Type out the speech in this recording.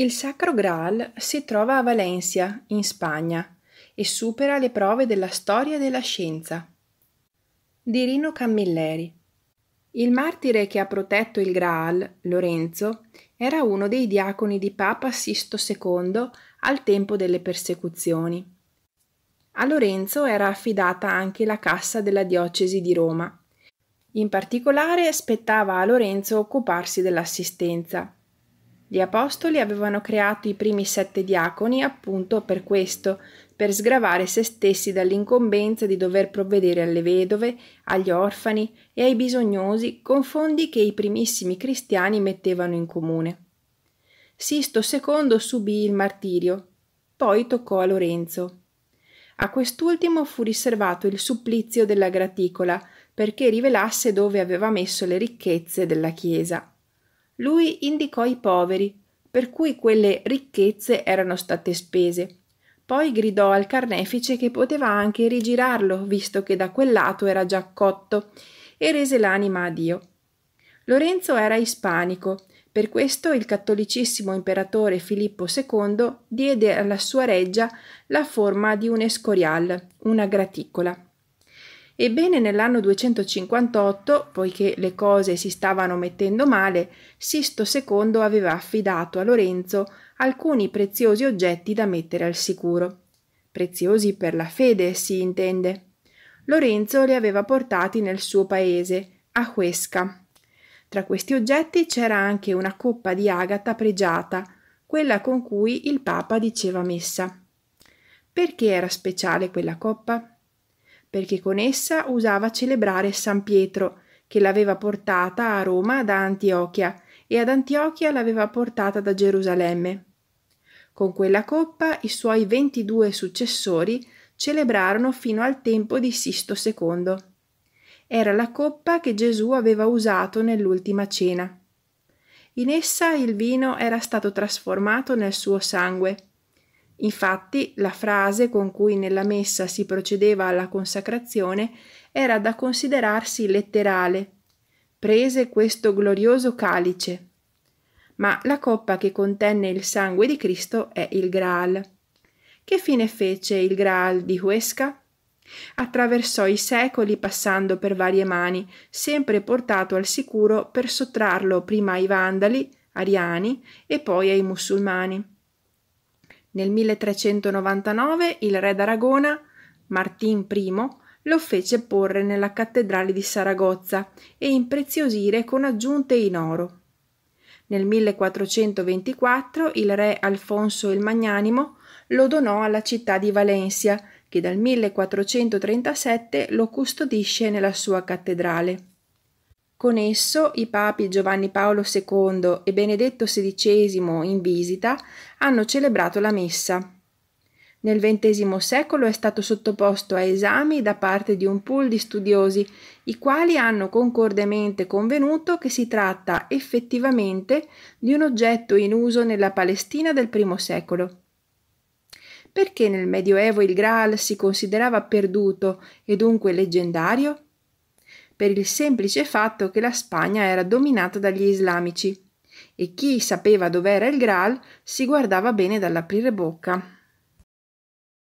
Il Sacro Graal si trova a Valencia, in Spagna, e supera le prove della storia e della scienza. Dirino Camilleri il martire che ha protetto il Graal, Lorenzo, era uno dei diaconi di Papa Sisto II al tempo delle persecuzioni. A Lorenzo era affidata anche la cassa della diocesi di Roma. In particolare spettava a Lorenzo occuparsi dell'assistenza, gli apostoli avevano creato i primi sette diaconi appunto per questo, per sgravare se stessi dall'incombenza di dover provvedere alle vedove, agli orfani e ai bisognosi con fondi che i primissimi cristiani mettevano in comune. Sisto II subì il martirio, poi toccò a Lorenzo. A quest'ultimo fu riservato il supplizio della graticola perché rivelasse dove aveva messo le ricchezze della Chiesa. Lui indicò i poveri, per cui quelle ricchezze erano state spese. Poi gridò al carnefice che poteva anche rigirarlo, visto che da quel lato era già cotto, e rese l'anima a Dio. Lorenzo era ispanico, per questo il cattolicissimo imperatore Filippo II diede alla sua reggia la forma di un escorial, una graticola. Ebbene nell'anno 258, poiché le cose si stavano mettendo male, Sisto II aveva affidato a Lorenzo alcuni preziosi oggetti da mettere al sicuro. Preziosi per la fede, si intende. Lorenzo li aveva portati nel suo paese, a Huesca. Tra questi oggetti c'era anche una coppa di agata pregiata, quella con cui il Papa diceva messa. Perché era speciale quella coppa? perché con essa usava celebrare San Pietro, che l'aveva portata a Roma da Antiochia e ad Antiochia l'aveva portata da Gerusalemme. Con quella coppa i suoi ventidue successori celebrarono fino al tempo di Sisto II. Era la coppa che Gesù aveva usato nell'ultima cena. In essa il vino era stato trasformato nel suo sangue Infatti la frase con cui nella messa si procedeva alla consacrazione era da considerarsi letterale. Prese questo glorioso calice. Ma la coppa che contenne il sangue di Cristo è il Graal. Che fine fece il Graal di Huesca? Attraversò i secoli passando per varie mani, sempre portato al sicuro per sottrarlo prima ai vandali, ariani e poi ai musulmani. Nel 1399 il re d'Aragona, Martin I, lo fece porre nella cattedrale di Saragozza e impreziosire con aggiunte in oro. Nel 1424 il re Alfonso il Magnanimo lo donò alla città di Valencia, che dal 1437 lo custodisce nella sua cattedrale. Con esso i papi Giovanni Paolo II e Benedetto XVI in visita hanno celebrato la messa. Nel XX secolo è stato sottoposto a esami da parte di un pool di studiosi, i quali hanno concordemente convenuto che si tratta effettivamente di un oggetto in uso nella Palestina del I secolo. Perché nel Medioevo il Graal si considerava perduto e dunque leggendario? per il semplice fatto che la Spagna era dominata dagli islamici e chi sapeva dov'era il Graal si guardava bene dall'aprire bocca.